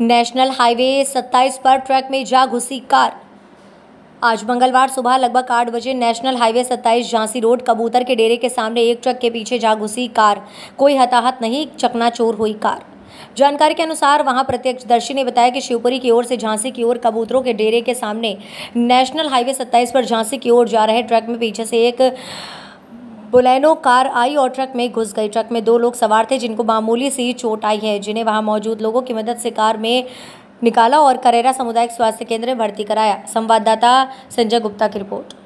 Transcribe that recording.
national highway 27 पर truck में जा घुसी कार आज मंगलवार सुबह लगभग आठ बजे नेशनल हाईवे 27 झांसी रोड कबूतर के डेरे के सामने एक ट्रक के पीछे जा घुसी कार कोई हताहत नहीं चकनाचोर हुई कार जानकारी के अनुसार वहां प्रत्यक्षदर्शी ने बताया कि शिवपुरी की ओर से झांसी की ओर कबूतरों के डेरे के सामने नेशनल हाईवे 27 पर झांसी की ओर जा रहे ट्रक में पीछे से एक बोलेनो कार आई और ट्रक में घुस गई ट्रक में दो लोग सवार थे जिनको मामूली सी चोट आई है जिन्हें वहां मौजूद लोगों की मदद से कार में निकाला और करेरा सामुदायिक स्वास्थ्य केंद्र में भर्ती कराया संवाददाता संजय गुप्ता की रिपोर्ट